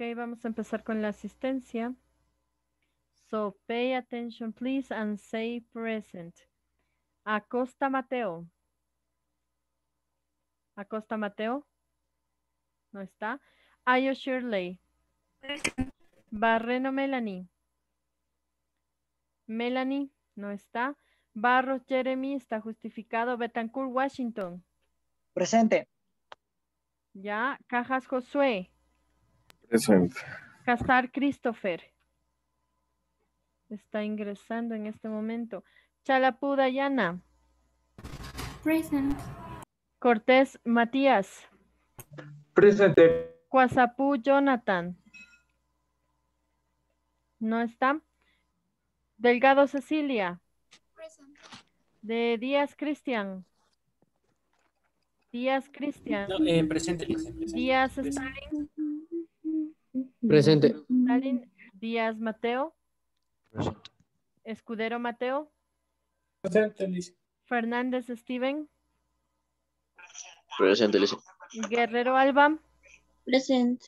Ok, vamos a empezar con la asistencia. So pay attention, please, and say present. Acosta Mateo. Acosta Mateo. No está. Ayo Shirley. Barreno Melanie. Melanie, no está. Barros Jeremy, está justificado. Betancourt Washington. Presente. Ya. Cajas Josué. Presente. Casar Christopher. Está ingresando en este momento. Chalapú Dayana. Present. Cortés Matías. Presente. quasapú Jonathan. No está. Delgado Cecilia. De Díaz Cristian. Díaz Cristian. Eh, presente, Díaz Presente. Díaz Mateo. Presente. Escudero Mateo. Presente, Fernández Steven. Presente, Guerrero Alba. Presente.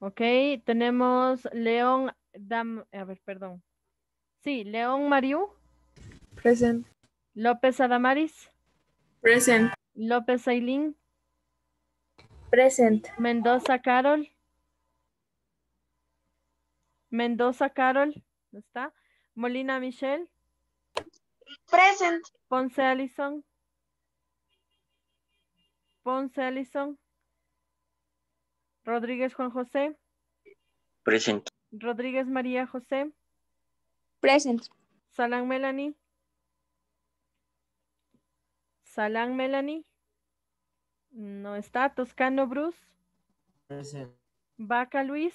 Ok, tenemos León a ver, perdón. Sí, León Mariú. Presente. López Adamaris. Presente. López Ailín. Presente. Mendoza Carol. Mendoza Carol, no ¿está? Molina Michelle. Present. Ponce Allison. Ponce Allison. Rodríguez Juan José. Present. Rodríguez María José. Present. Salán Melanie. Salán Melanie. No está. Toscano Bruce. Present. Vaca Luis.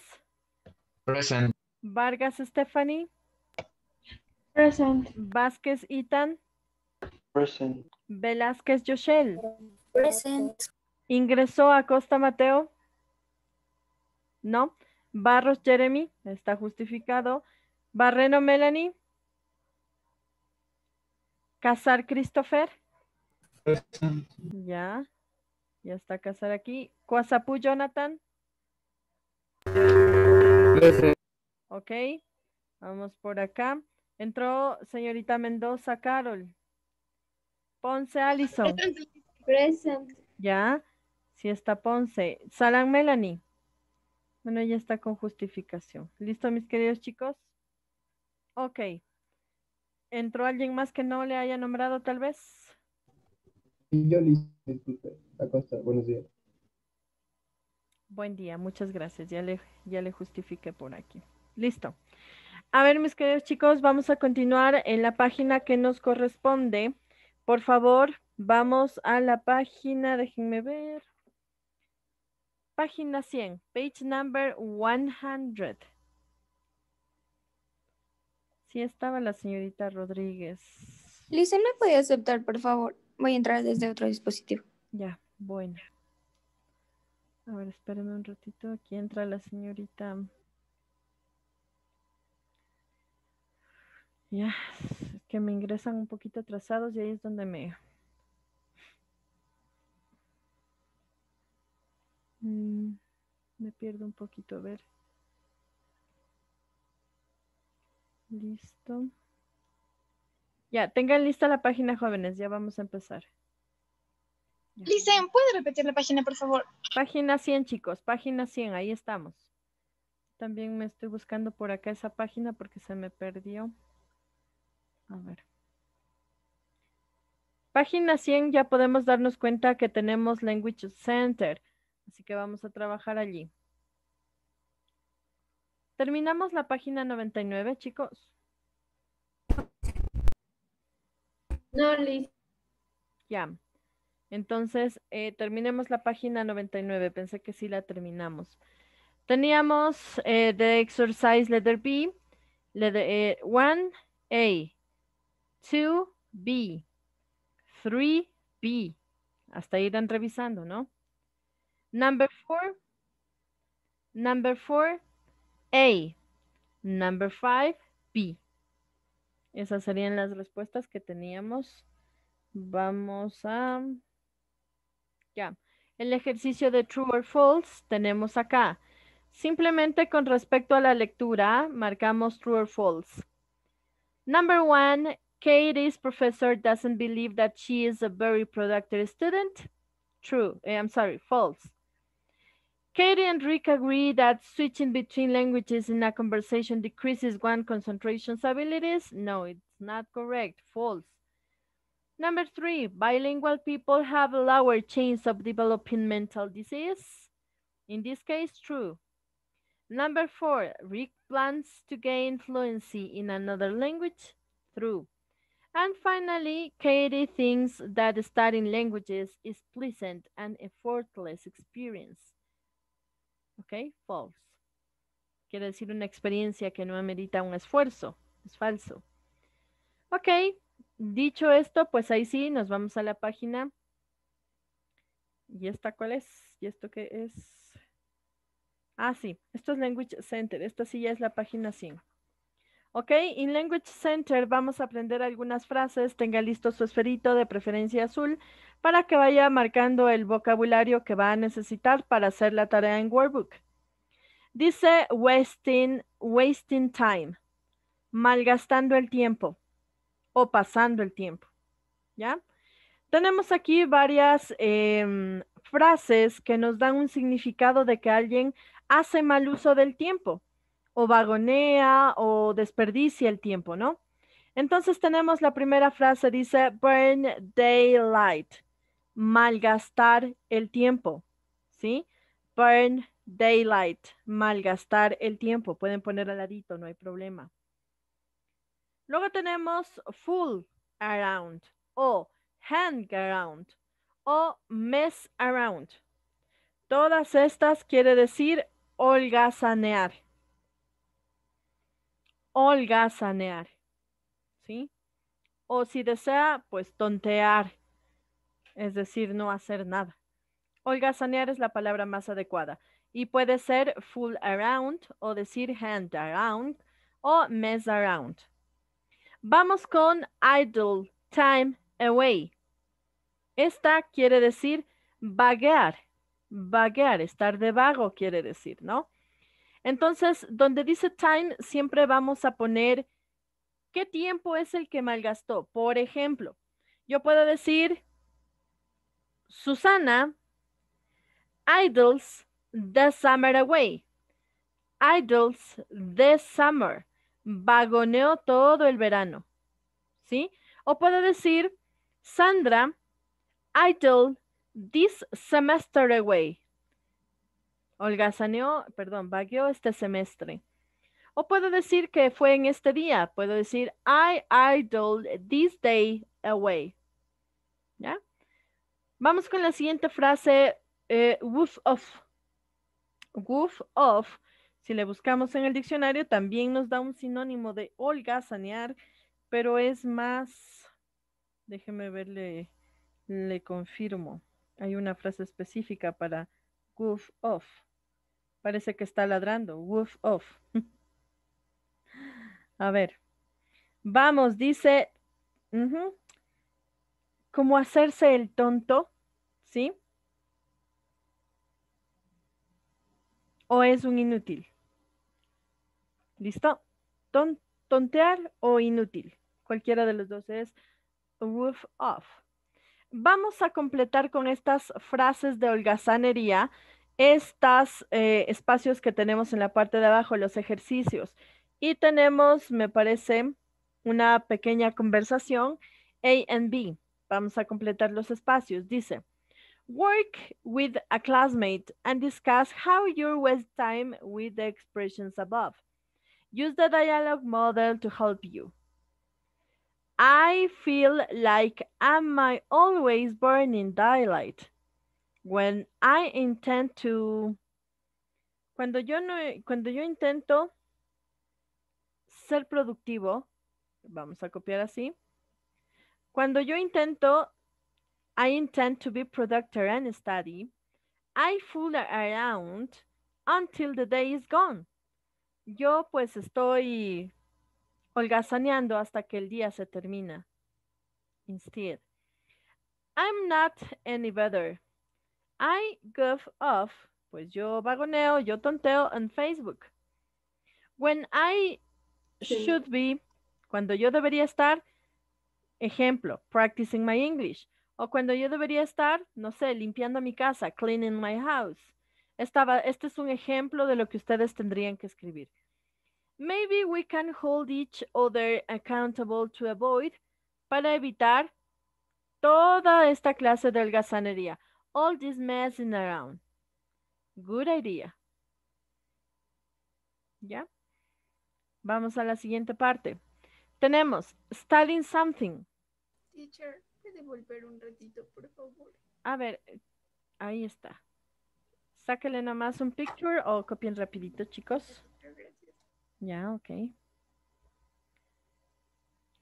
Present. Vargas Stephanie. Present. Vázquez Itan. Present. Velázquez Yoshel. Present. Ingresó Acosta Mateo. No. Barros Jeremy. Está justificado. Barreno Melanie. Casar Christopher. Present. Ya. Ya está Casar aquí. Cuasapú Jonathan. Present. Ok, vamos por acá. Entró señorita Mendoza Carol. Ponce Allison. Present. Ya, sí está Ponce. Salam Melanie. Bueno, ya está con justificación. ¿Listo, mis queridos chicos? Ok. ¿Entró alguien más que no le haya nombrado tal vez? Yo, disculpe. buenos días. Buen día, muchas gracias. Ya le, ya le justifiqué por aquí. Listo. A ver, mis queridos chicos, vamos a continuar en la página que nos corresponde. Por favor, vamos a la página, déjenme ver. Página 100, page number 100. Sí estaba la señorita Rodríguez. Lisa, ¿me puede aceptar, por favor? Voy a entrar desde otro dispositivo. Ya, bueno. A ver, espérenme un ratito. Aquí entra la señorita Ya, es que me ingresan un poquito atrasados y ahí es donde me... Mm, me pierdo un poquito, a ver. Listo. Ya, tengan lista la página, jóvenes, ya vamos a empezar. Lisen, ¿puede repetir la página, por favor? Página 100, chicos, página 100, ahí estamos. También me estoy buscando por acá esa página porque se me perdió. A ver. Página 100 ya podemos darnos cuenta que tenemos Language Center, así que vamos a trabajar allí. Terminamos la página 99, chicos. No, listo. Ya. Entonces, eh, terminemos la página 99. Pensé que sí la terminamos. Teníamos eh, the exercise letter B, letter 1A. Eh, 2B, 3B. Hasta ahí están revisando, ¿no? Number four. Number four, A. Number five, B. Esas serían las respuestas que teníamos. Vamos a... Ya. El ejercicio de true or false tenemos acá. Simplemente con respecto a la lectura, marcamos true or false. Number one Katie's professor doesn't believe that she is a very productive student. True, eh, I'm sorry, false. Katie and Rick agree that switching between languages in a conversation decreases one concentration's abilities. No, it's not correct, false. Number three, bilingual people have a lower chance of developing mental disease. In this case, true. Number four, Rick plans to gain fluency in another language. True. And finally, Katie thinks that studying languages is pleasant and effortless experience. Ok, false. Quiere decir una experiencia que no amerita un esfuerzo. Es falso. Ok, dicho esto, pues ahí sí, nos vamos a la página. ¿Y esta cuál es? ¿Y esto qué es? Ah, sí, esto es Language Center. Esta sí ya es la página 5. Ok, en Language Center vamos a aprender algunas frases. Tenga listo su esferito de preferencia azul para que vaya marcando el vocabulario que va a necesitar para hacer la tarea en Workbook. Dice wasting, wasting time, malgastando el tiempo o pasando el tiempo. ¿Ya? Tenemos aquí varias em, frases que nos dan un significado de que alguien hace mal uso del tiempo o vagonea o desperdicia el tiempo, ¿no? Entonces tenemos la primera frase, dice burn daylight, malgastar el tiempo, ¿sí? Burn daylight, malgastar el tiempo. Pueden poner al ladito, no hay problema. Luego tenemos fool around o hang around o mess around. Todas estas quiere decir holgazanear. Olga sanear, ¿sí? O si desea, pues tontear, es decir, no hacer nada. Olga sanear es la palabra más adecuada y puede ser full around o decir hand around o mess around. Vamos con idle time away. Esta quiere decir vaguear, vaguear, estar de vago quiere decir, ¿no? Entonces, donde dice time, siempre vamos a poner qué tiempo es el que malgastó. Por ejemplo, yo puedo decir, Susana idles the summer away. Idols the summer. Vagoneo todo el verano. ¿Sí? O puedo decir, Sandra Idol this semester away. Olga saneó, perdón, vagueó este semestre. O puedo decir que fue en este día. Puedo decir, I idled this day away. ¿Ya? Vamos con la siguiente frase, eh, woof off. Woof off, si le buscamos en el diccionario, también nos da un sinónimo de Olga sanear, pero es más, déjeme verle, le confirmo. Hay una frase específica para woof off. Parece que está ladrando. Woof off. A ver. Vamos, dice. ¿Cómo hacerse el tonto, ¿sí? O es un inútil. ¿Listo? tontear o inútil. Cualquiera de los dos es woof off. Vamos a completar con estas frases de holgazanería estos eh, espacios que tenemos en la parte de abajo, los ejercicios. Y tenemos, me parece, una pequeña conversación A and B. Vamos a completar los espacios. Dice, work with a classmate and discuss how you waste time with the expressions above. Use the dialogue model to help you. I feel like am I always burning daylight? When I intend to. Cuando yo, no, cuando yo intento ser productivo, vamos a copiar así. Cuando yo intento, I intend to be productive and study, I fool around until the day is gone. Yo pues estoy holgazaneando hasta que el día se termina. Instead, I'm not any better. I go off, pues yo vagoneo, yo tonteo en Facebook. When I should be, cuando yo debería estar, ejemplo, practicing my English. O cuando yo debería estar, no sé, limpiando mi casa, cleaning my house. Estaba, este es un ejemplo de lo que ustedes tendrían que escribir. Maybe we can hold each other accountable to avoid para evitar toda esta clase de holgazanería all this messing around. Good idea. ¿Ya? Vamos a la siguiente parte. Tenemos studying something. Teacher, ¿puede volver un ratito, por favor? A ver, ahí está. Sáquenle nomás un picture o copien rapidito, chicos. Ya, ok.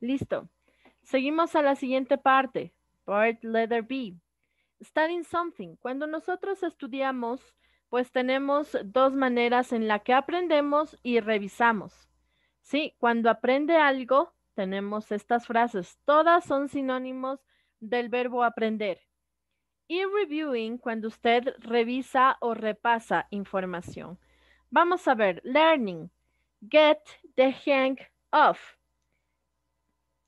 Listo. Seguimos a la siguiente parte. Part letter B studying something. Cuando nosotros estudiamos, pues tenemos dos maneras en la que aprendemos y revisamos. Sí, cuando aprende algo, tenemos estas frases. Todas son sinónimos del verbo aprender. Y reviewing, cuando usted revisa o repasa información. Vamos a ver, learning, get the hang of.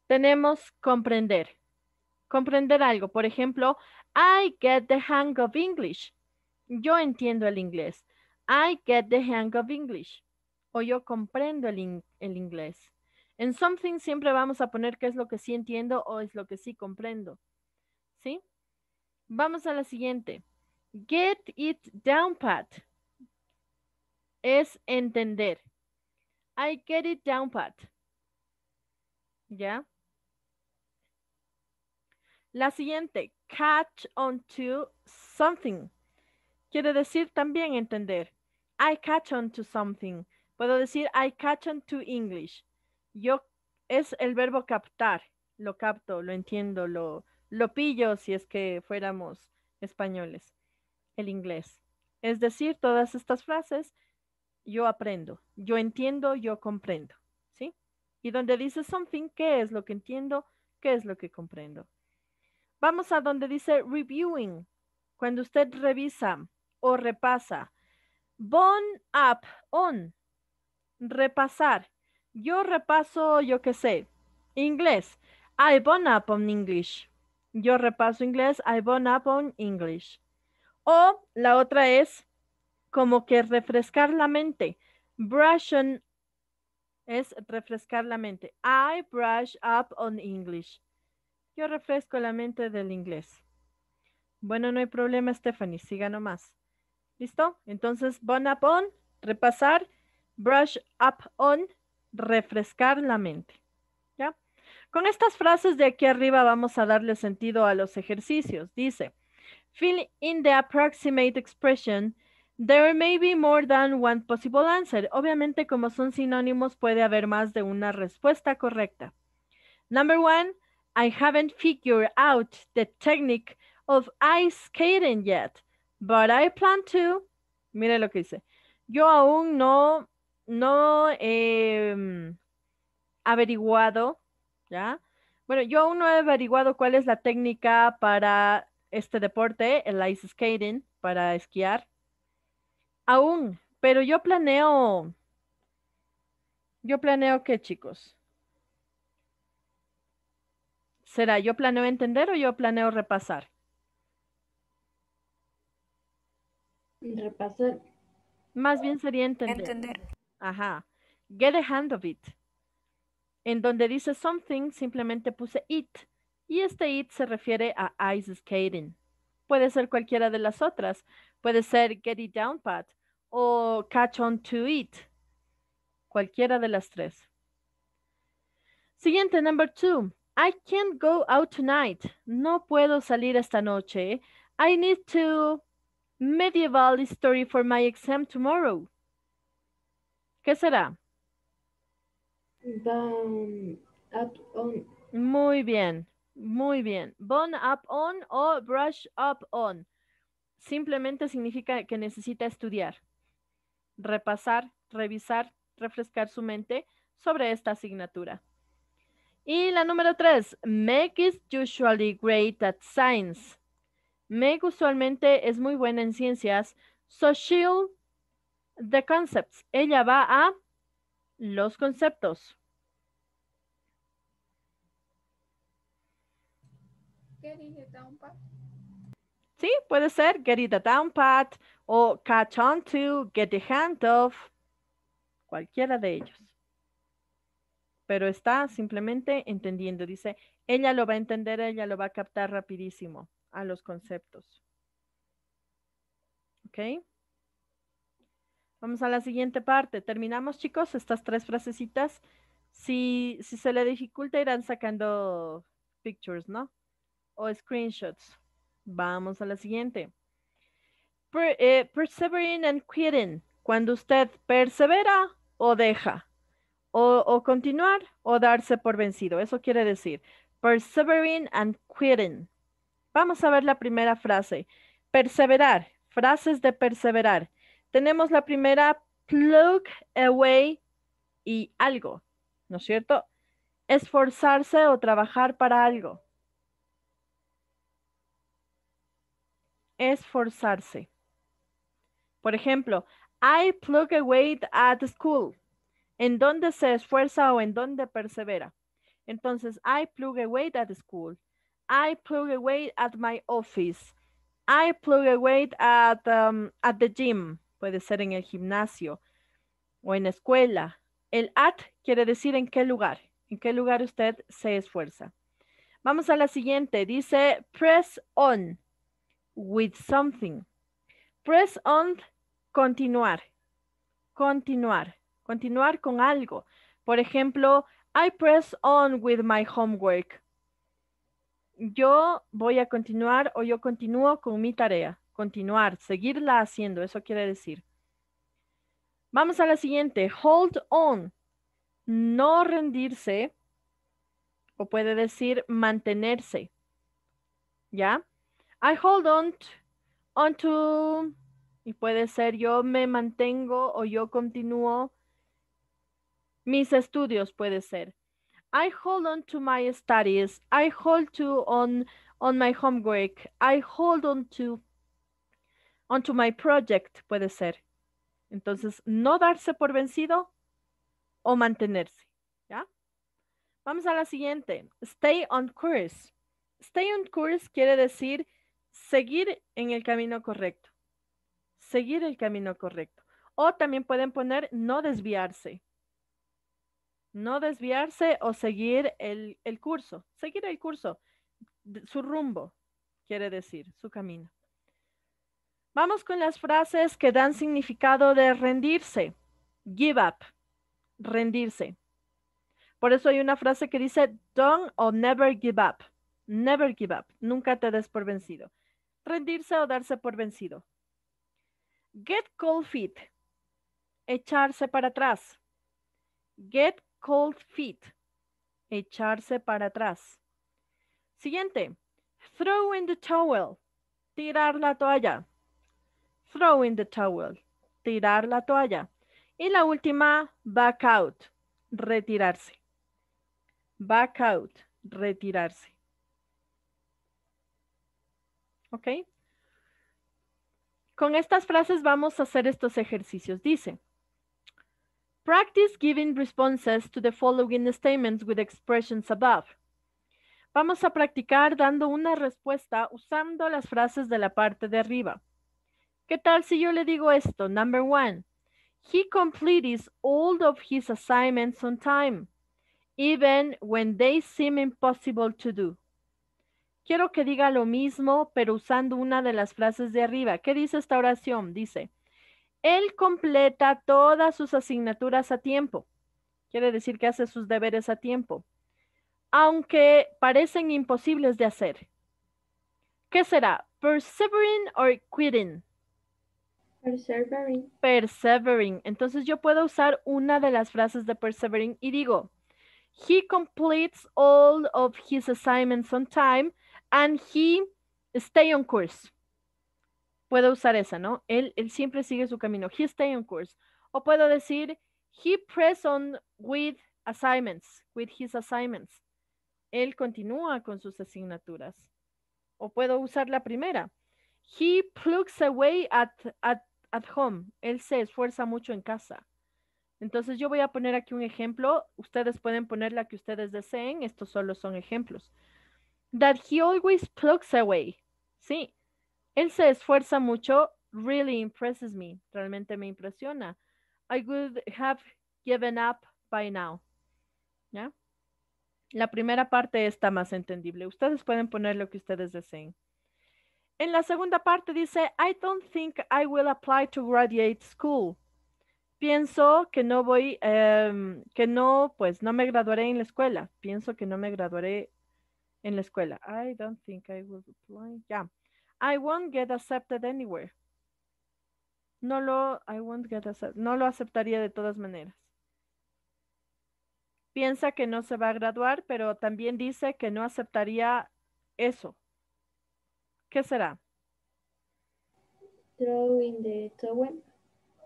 Tenemos comprender. Comprender algo. Por ejemplo, I get the hang of English. Yo entiendo el inglés. I get the hang of English. O yo comprendo el, inglés. En something siempre vamos a poner qué es lo que sí entiendo o es lo que sí comprendo. ¿Sí? Vamos a la siguiente. Get it down pat. Es entender. I get it down pat. ¿Ya? La siguiente, catch on to something. Quiere decir también entender. I catch on to something. Puedo decir I catch on to English. Yo es el verbo captar. Lo capto, lo entiendo, lo, lo pillo si es que fuéramos españoles. El inglés. Es decir, todas estas frases, yo aprendo, yo entiendo, yo comprendo. ¿Sí? Y donde dice something, ¿qué es lo que entiendo? ¿Qué es lo que comprendo? Vamos a donde dice reviewing, cuando usted revisa o repasa. Bon up, on, repasar. Yo repaso, yo qué sé, inglés. I bone up on English. Yo repaso inglés, I bon up on English. O la otra es como que refrescar la mente. Brush on es refrescar la mente. I brush up on English. Yo refresco la mente del inglés. Bueno, no hay problema, Stephanie, siga nomás. ¿Listo? Entonces, bon up on, repasar, brush up on, refrescar la mente. ¿Ya? Con estas frases de aquí arriba vamos a darle sentido a los ejercicios. Dice, fill in the approximate expression. There may be more than one possible answer. Obviamente, como son sinónimos, puede haber más de una respuesta correcta. Number one, I haven't figured out the technique of ice skating yet, but I plan to. Mire lo que dice. Yo aún no, no he em, averiguado, ¿ya? Bueno, yo aún no he averiguado cuál es la técnica para este deporte, el ice skating, para esquiar. Aún, pero yo planeo, yo planeo que chicos, ¿Será yo planeo entender o yo planeo repasar? Repasar. Más bien sería entender. Entender. Ajá. Get a hand of it. En donde dice something, simplemente puse it. Y este it se refiere a ice skating. Puede ser cualquiera de las otras. Puede ser get it down pat o catch on to it. Cualquiera de las tres. Siguiente, number two. I can't go out tonight. No puedo salir esta noche. I need to medieval history for my exam tomorrow. ¿Qué será? Bone up on. Muy bien, muy bien. Bone up on o brush up on. Simplemente significa que necesita estudiar, repasar, revisar, refrescar su mente sobre esta asignatura. Y la número tres, Meg is usually great at science. Meg usualmente es muy buena en ciencias, so she'll the concepts. Ella va a los conceptos. Sí, puede ser get it down pat o catch on to, get the hand of, cualquiera de ellos pero está simplemente entendiendo. Dice, ella lo va a entender, ella lo va a captar rapidísimo a los conceptos. ¿Ok? Vamos a la siguiente parte. Terminamos, chicos, estas tres frasecitas. Si, si se le dificulta, irán sacando pictures, ¿no? O screenshots. Vamos a la siguiente. Eh, persevering and quitting. Cuando usted persevera o deja o, continuar o darse por vencido. Eso quiere decir persevering and quitting. Vamos a ver la primera frase. Perseverar, frases de perseverar. Tenemos la primera, plug away y algo, ¿no es cierto? Esforzarse o trabajar para algo. Esforzarse. Por ejemplo, I plug away at school en dónde se esfuerza o en dónde persevera. Entonces, I plug away at school. I plug away at my office. I plug away at, um, at the gym. Puede ser en el gimnasio o en la escuela. El at quiere decir en qué lugar, en qué lugar usted se esfuerza. Vamos a la siguiente. Dice press on with something. Press on, continuar. Continuar continuar con algo. Por ejemplo, I press on with my homework. Yo voy a continuar o yo continúo con mi tarea. Continuar, seguirla haciendo, eso quiere decir. Vamos a la siguiente. Hold on. No rendirse. O puede decir mantenerse. ¿Ya? I hold on to, Y puede ser yo me mantengo o yo continúo mis estudios puede ser. I hold on to my studies. I hold to on on my homework. I hold on to on my project puede ser. Entonces, no darse por vencido o mantenerse, ¿ya? Vamos a la siguiente. Stay on course. Stay on course quiere decir seguir en el camino correcto. Seguir el camino correcto. O también pueden poner no desviarse no desviarse o seguir el, curso, seguir el curso, su rumbo, quiere decir, su camino. Vamos con las frases que dan significado de rendirse. Give up, rendirse. Por eso hay una frase que dice, don't or never give up. Never give up, nunca te des por vencido. Rendirse o darse por vencido. Get cold feet, echarse para atrás. Get cold feet, echarse para atrás. Siguiente, throw in the towel, tirar la toalla. Throw in the towel, tirar la toalla. Y la última, back out, retirarse. Back out, retirarse. ¿Ok? Con estas frases vamos a hacer estos ejercicios. Dice, Practice giving responses to the following statements with expressions above. Vamos a practicar dando una respuesta usando las frases de la parte de arriba. ¿Qué tal si yo le digo esto? Number one, he completes all of his assignments on time, even when they seem impossible to do. Quiero que diga lo mismo, pero usando una de las frases de arriba. ¿Qué dice esta oración? Dice, él completa todas sus asignaturas a tiempo. Quiere decir que hace sus deberes a tiempo, aunque parecen imposibles de hacer. ¿Qué será? Persevering or quitting? Persevering. Persevering. Entonces yo puedo usar una de las frases de persevering y digo, he completes all of his assignments on time and he stay on course. Puedo usar esa, ¿no? Él, siempre sigue su camino. He stay on course. O puedo decir, he press on with assignments, with his assignments. Él continúa con sus asignaturas. O puedo usar la primera. He plugs away at, at, at home. Él se esfuerza mucho en casa. Entonces yo voy a poner aquí un ejemplo. Ustedes pueden poner la que ustedes deseen. Estos solo son ejemplos. That he always plugs away. Sí, él se esfuerza mucho. Really impresses me. Realmente me impresiona. I would have given up by now. ¿Ya? La primera parte está más entendible. Ustedes pueden poner lo que ustedes deseen. En la segunda parte dice, I don't think I will apply to graduate school. Pienso que no voy, em, que no, pues no me graduaré en la escuela. Pienso que no me graduaré en la escuela. I don't think I will apply. Ya. I won't get accepted anywhere. No lo, no lo aceptaría de todas maneras. Piensa que no se va a graduar, pero también dice que no aceptaría eso. ¿Qué será?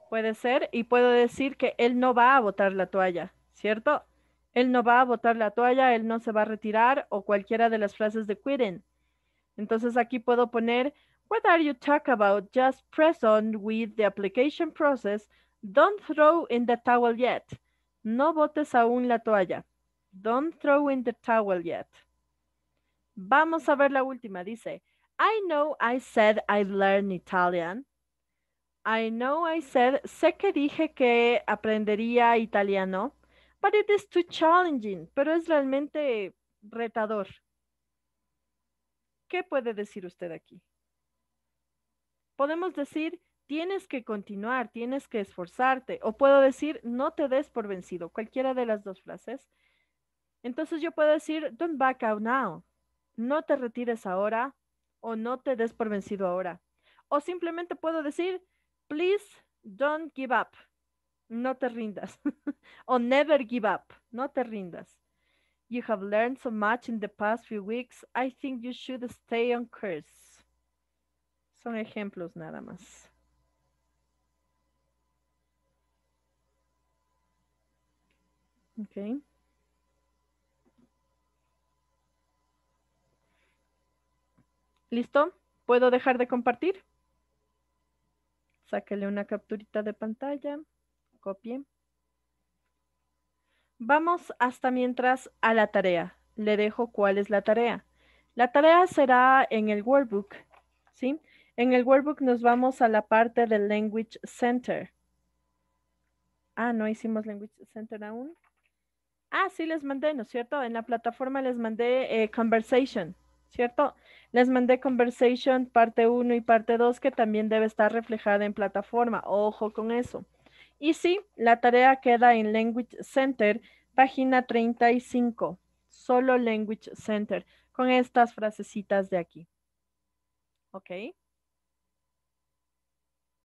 Puede ser, y puedo decir que él no va a botar la toalla, ¿cierto? Él no va a botar la toalla, él no se va a retirar, o cualquiera de las frases de quitting. Entonces aquí puedo poner, what are you talking about? Just press on with the application process. Don't throw in the towel yet. No botes aún la toalla. Don't throw in the towel yet. Vamos a ver la última. Dice, I know I said I'd learn Italian. I know I said, sé que dije que aprendería italiano, but it is too challenging, pero es realmente retador. ¿Qué puede decir usted aquí? Podemos decir, tienes que continuar, tienes que esforzarte, o puedo decir, no te des por vencido, cualquiera de las dos frases. Entonces yo puedo decir, don't back out now, no te retires ahora, o no te des por vencido ahora. O simplemente puedo decir, please don't give up, no te rindas, o never give up, no te rindas. You have learned so much in the past few weeks. I think you should stay on course. Son ejemplos nada más. Okay. ¿Listo? ¿Puedo dejar de compartir? Sáquele una capturita de pantalla, copie. Vamos hasta mientras a la tarea. Le dejo cuál es la tarea. La tarea será en el workbook, ¿sí? En el workbook nos vamos a la parte del Language Center. Ah, no hicimos Language Center aún. Ah, sí les mandé, ¿no es cierto? En la plataforma les mandé eh, Conversation, ¿cierto? Les mandé Conversation parte 1 y parte 2 que también debe estar reflejada en plataforma. Ojo con eso. Y sí, la tarea queda en Language Center, página 35, solo Language Center, con estas frasecitas de aquí. ¿Ok?